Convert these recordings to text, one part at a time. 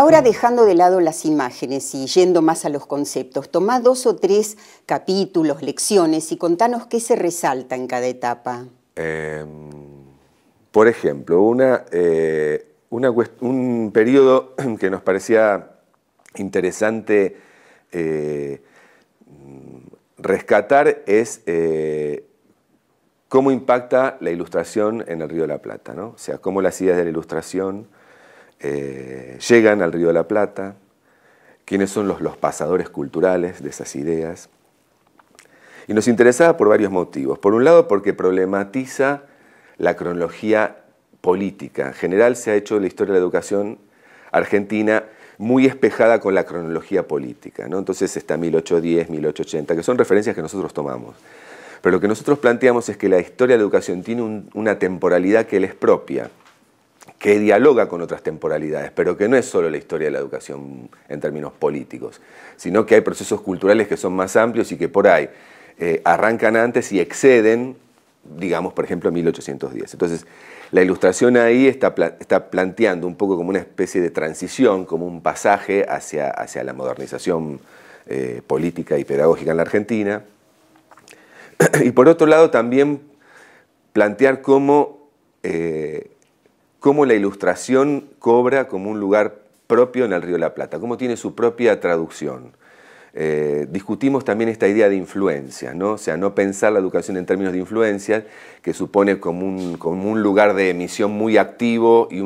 ahora dejando de lado las imágenes y yendo más a los conceptos, tomá dos o tres capítulos, lecciones y contanos qué se resalta en cada etapa. Em, por ejemplo, eh, un periodo que nos parecía interesante eh, rescatar es eh, cómo impacta la ilustración en el Río de la Plata, ¿no? o sea, cómo las ideas de la ilustración eh, llegan al Río de la Plata, quiénes son los, pasadores culturales de esas ideas. Y nos interesaba por varios motivos. Por un lado, porque problematiza la cronología política. En general se ha hecho la historia de la educación argentina muy espejada con la cronología política. ¿no? Entonces está 1810, 1880, que son referencias que nosotros tomamos. Pero lo que nosotros planteamos es que la historia de la educación tiene una temporalidad que le es propia que dialoga con otras temporalidades, pero que no es solo la historia de la educación en términos políticos, sino que hay procesos culturales que son más amplios y que por ahí eh, arrancan antes y exceden, digamos, por ejemplo, 1810. Entonces, la ilustración ahí está, está planteando un poco como una especie de transición, como un pasaje hacia, hacia la modernización eh, política y pedagógica en la Argentina. Y por otro lado, también plantear cómo... Eh, cómo la ilustración cobra como un lugar propio en el Río de la Plata, cómo tiene su propia traducción. Eh, discutimos también esta idea de influencia, ¿no? o sea, no pensar la educación en términos de influencia, que supone como un, lugar de emisión muy activo y,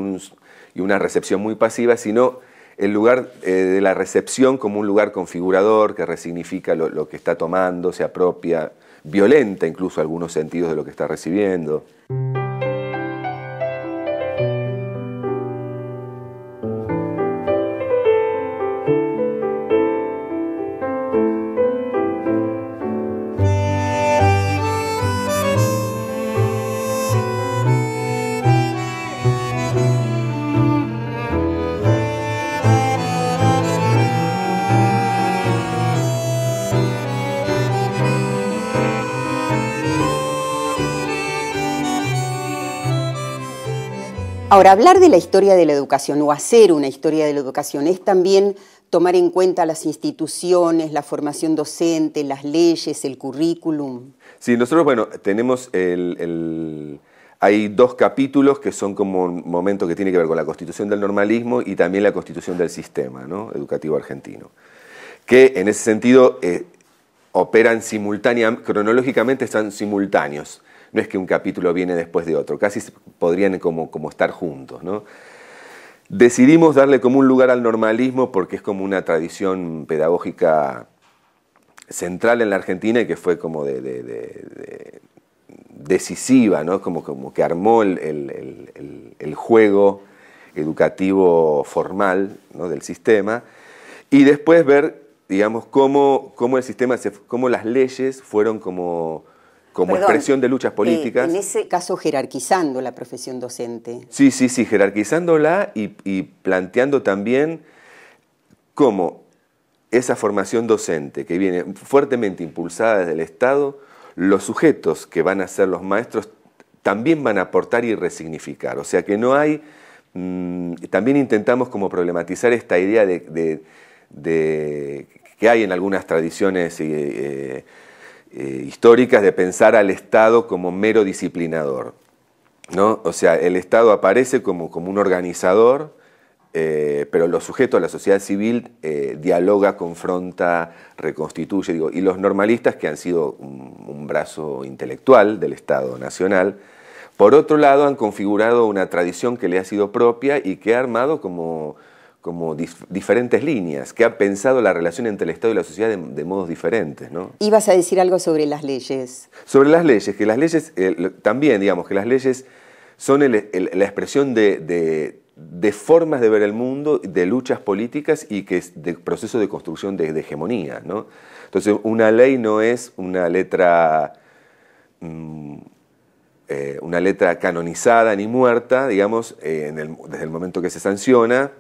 una recepción muy pasiva, sino el lugar eh, de la recepción como un lugar configurador que resignifica lo, lo, que está tomando, se apropia, violenta incluso algunos sentidos de lo que está recibiendo. Ahora, hablar de la historia de la educación o hacer una historia de la educación es también tomar en cuenta las instituciones, la formación docente, las leyes, el currículum. Sí, nosotros, bueno, tenemos el... hay dos capítulos que son como un momento que tiene que ver con la constitución del normalismo y también la constitución del sistema educativo argentino, que en ese sentido eh, operan simultáneamente, cronológicamente están simultáneos no es que un capítulo viene después de otro, casi podrían como, estar juntos. ¿no? Decidimos darle como un lugar al normalismo porque es como una tradición pedagógica central en la Argentina y que fue como decisiva, ¿no? como, como que armó el, juego educativo formal del sistema, y después ver, digamos, cómo el sistema, cómo las leyes fueron como como expresión de luchas eh, políticas. en ese caso, jerarquizando la profesión docente. Sí, sí, sí, jerarquizándola y, y planteando también cómo esa formación docente que viene fuertemente impulsada desde el Estado, los sujetos que van a ser los maestros también van a aportar y resignificar. O sea que no hay... Mm, también intentamos como problematizar esta idea de, que hay en algunas tradiciones... Eh, eh, eh, históricas de pensar al Estado como mero disciplinador. ¿no? O sea, el Estado aparece como, como un organizador, eh, pero los sujetos, la sociedad civil, eh, dialoga, confronta, reconstituye. Digo, y los normalistas, que han sido un brazo intelectual del Estado Nacional, por otro lado, han configurado una tradición que le ha sido propia y que ha armado como como diferentes líneas, que ha pensado la relación entre el Estado y la sociedad de, modos diferentes. ¿no? Ibas a decir algo sobre las leyes. Sobre las leyes, que las leyes, también digamos, que las leyes son la expresión de, formas de ver el mundo, de luchas políticas y que es de proceso de construcción de, hegemonía. Entonces, una ley no es una letra... Mm, eh, una letra canonizada ni muerta, digamos, eh, desde el momento que se sanciona,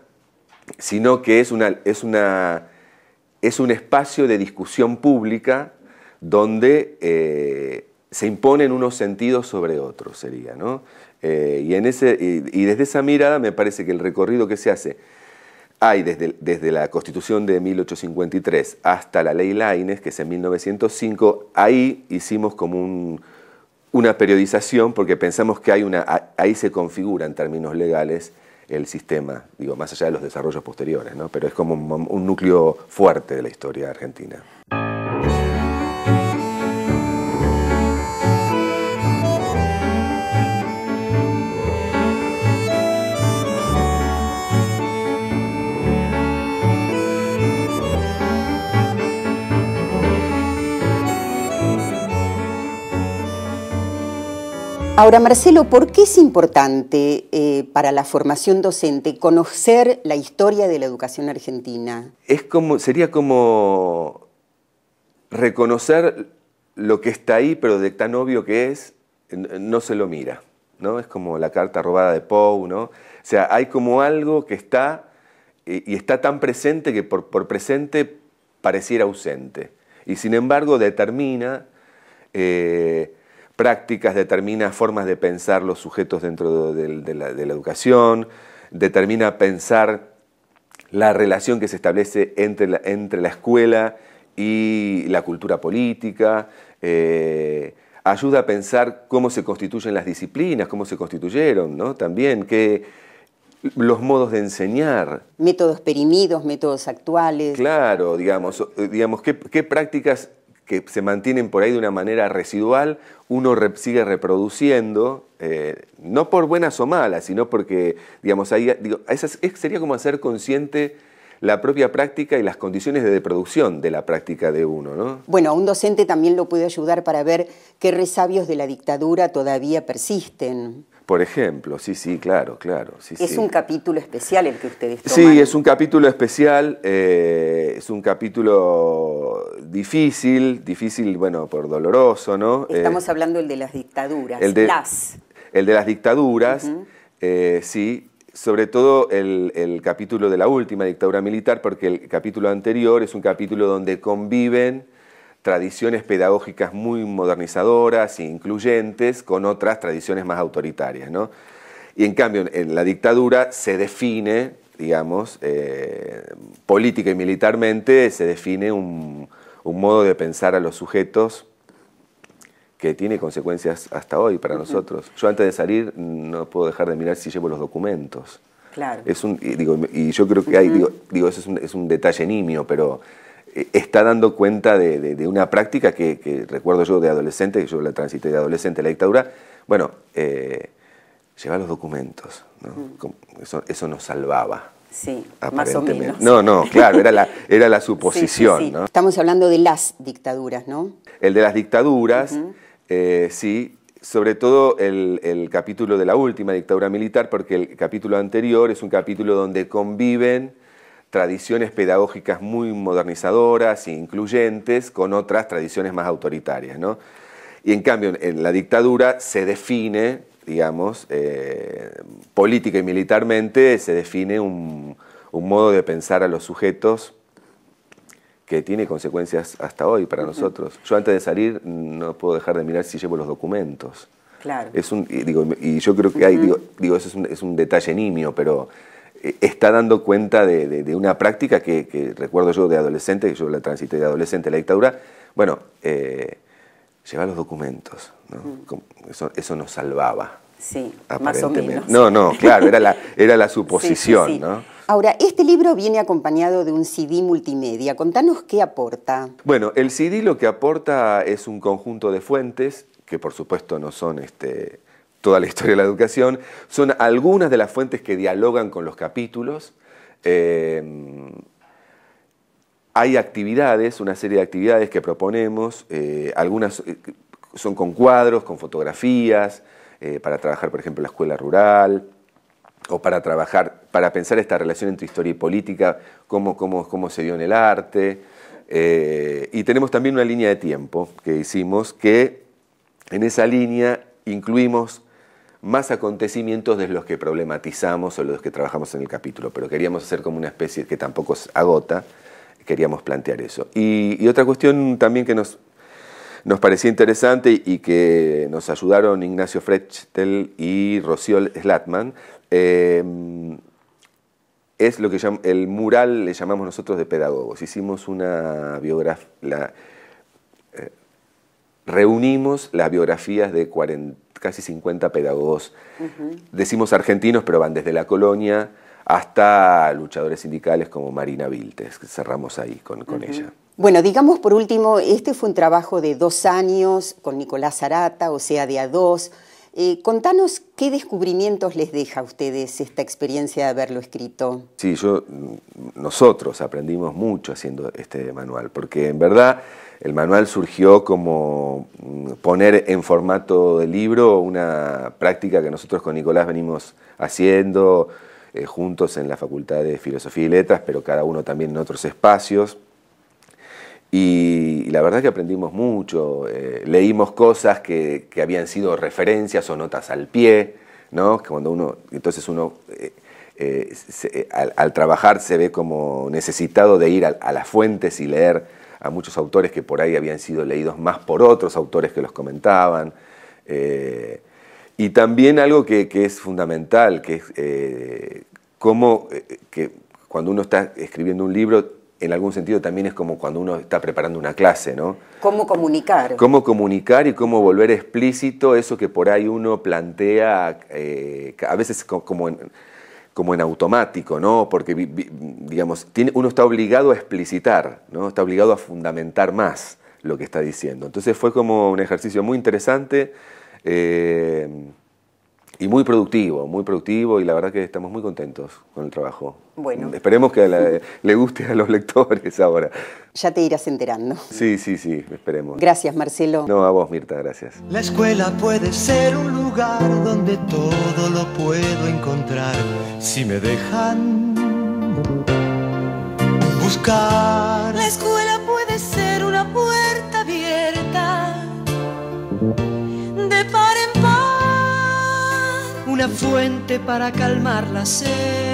sino que es, un espacio de discusión pública donde eh, se imponen unos sentidos sobre otros, sería, ¿no? Eh, y, y, desde esa mirada me parece que el recorrido que se hace, hay desde, la Constitución de 1853 hasta la Ley Laines, que es en 1905, ahí hicimos como una periodización porque pensamos que hay una, ahí se configura en términos legales el sistema, digo, más allá de los desarrollos posteriores, ¿no? pero es como un, un núcleo fuerte de la historia argentina. Ahora, Marcelo, ¿por qué es importante eh, para la formación docente conocer la historia de la educación argentina? Es como, sería como reconocer lo que está ahí, pero de tan obvio que es, no se lo mira. ¿no? Es como la carta robada de Poe, ¿no? O sea, hay como algo que está eh, y está tan presente que por, por, presente pareciera ausente. Y sin embargo determina eh, prácticas, determina formas de pensar los sujetos dentro de, la, educación, determina pensar la relación que se establece entre la, entre la escuela y la cultura política, eh, ayuda a pensar cómo se constituyen las disciplinas, cómo se constituyeron, ¿no? También que los modos de enseñar. Métodos perimidos, métodos actuales. Claro, digamos, digamos qué prácticas que se mantienen por ahí de una manera residual, uno sigue reproduciendo, eh, no por buenas o malas, sino porque, digamos, ahí, sería como hacer consciente la propia práctica y las condiciones de producción de la práctica de uno. Bueno, a un docente también lo puede ayudar para ver qué resabios de la dictadura todavía persisten. Por ejemplo, sí, sí, claro, claro. es un capítulo especial el que ustedes toman. Sí, es un capítulo especial, eh, es un capítulo difícil, difícil, bueno, por doloroso, ¿no? Eh, Estamos hablando el de las dictaduras, el de, las. El de las dictaduras, eh, sí, sobre todo el, el, capítulo de la última dictadura militar, porque el capítulo anterior es un capítulo donde conviven tradiciones pedagógicas muy modernizadoras e incluyentes con otras tradiciones más autoritarias. ¿no? Y en cambio, en la dictadura se define, digamos, eh, política y militarmente, se define un, modo de pensar a los sujetos que tiene consecuencias hasta hoy para nosotros. Yo antes de salir no puedo dejar de mirar si llevo los documentos. Claro. Es un, y yo creo que hay, digo, es un, es un detalle nimio, pero está dando cuenta de, una práctica que, recuerdo yo de adolescente, que yo la transité de adolescente la dictadura, bueno, eh, llevar los documentos, eso, nos salvaba. Sí, más menos. No, no, claro, era la, suposición. Estamos hablando de las dictaduras, ¿no? El de las dictaduras, eh, sí, sobre todo el, capítulo de la última dictadura militar, porque el capítulo anterior es un capítulo donde conviven tradiciones pedagógicas muy modernizadoras e incluyentes con otras tradiciones más autoritarias. ¿no? Y en cambio, en la dictadura se define, digamos, eh, política y militarmente, se define un, modo de pensar a los sujetos que tiene consecuencias hasta hoy para nosotros. Yo antes de salir no puedo dejar de mirar si llevo los documentos. Claro. Es un, y yo creo que hay, digo, eso es un, es un detalle nimio, pero eh, está dando cuenta de, una práctica que, recuerdo yo de adolescente, que yo la transité de adolescente la dictadura, bueno, eh, llevar los documentos, ¿no? eso, nos salvaba. Sí, más o menos. No, no, claro, era la, suposición, Ahora, este libro viene acompañado de un CD multimedia. Contanos qué aporta. Bueno, el CD lo que aporta es un conjunto de fuentes, que por supuesto no son este, toda la historia de la educación, son algunas de las fuentes que dialogan con los capítulos. Eh, hay actividades, una serie de actividades que proponemos, eh, algunas eh, son con cuadros, con fotografías, para trabajar, por ejemplo, la escuela rural, o para trabajar, para pensar esta relación entre historia y política, cómo, cómo, cómo se dio en el arte. y tenemos también una línea de tiempo que hicimos, que en esa línea incluimos más acontecimientos de los que problematizamos o los que trabajamos en el capítulo, pero queríamos hacer como una especie que tampoco agota, queríamos plantear eso. Y, otra cuestión también que nos, nos parecía interesante y que nos ayudaron Ignacio Frechtel y Rocío Slatman, eh, es lo que el mural le llamamos nosotros de pedagogos. Hicimos una biografía, eh, reunimos las biografías de 40 casi 50 pedagogos. Decimos argentinos, pero van desde la colonia hasta luchadores sindicales como Marina Viltes, que cerramos ahí con, ella. Bueno, digamos por último, este fue un trabajo de dos años con Nicolás Arata, o sea, de a dos eh, contanos qué descubrimientos les deja a ustedes esta experiencia de haberlo escrito. Sí, nosotros aprendimos mucho haciendo este manual, porque en verdad el manual surgió como mm, poner en formato de libro una práctica que nosotros con Nicolás venimos haciendo eh, juntos en la Facultad de Filosofía y Letras, pero cada uno también en otros espacios. Y la verdad que aprendimos mucho, eh, leímos cosas que, habían sido referencias o notas al pie, ¿no? Que cuando uno, entonces uno eh, eh, al, trabajar se ve como necesitado de ir a, las fuentes y leer a muchos autores que por ahí habían sido leídos más por otros autores que los comentaban. y también algo que, que, es fundamental, que es cómo que cuando uno está escribiendo un libro en algún sentido también es como cuando uno está preparando una clase, ¿no? ¿Cómo comunicar? ¿Cómo comunicar y cómo volver explícito eso que por ahí uno plantea eh, a veces como en, como en automático, ¿no? Porque, digamos, uno está obligado a explicitar, ¿no? Está obligado a fundamentar más lo que está diciendo. Entonces fue como un ejercicio muy interesante. Eh, y muy productivo, muy productivo y la verdad que estamos muy contentos con el trabajo. Bueno. Esperemos que le guste a los lectores ahora. Ya te irás enterando. Sí, sí, sí, esperemos. Gracias, Marcelo. No, a vos, Mirta, gracias. La escuela puede ser un lugar donde todo lo puedo encontrar si me dejan buscar. La escuela puede ser una puerta una fuente para calmar la sed.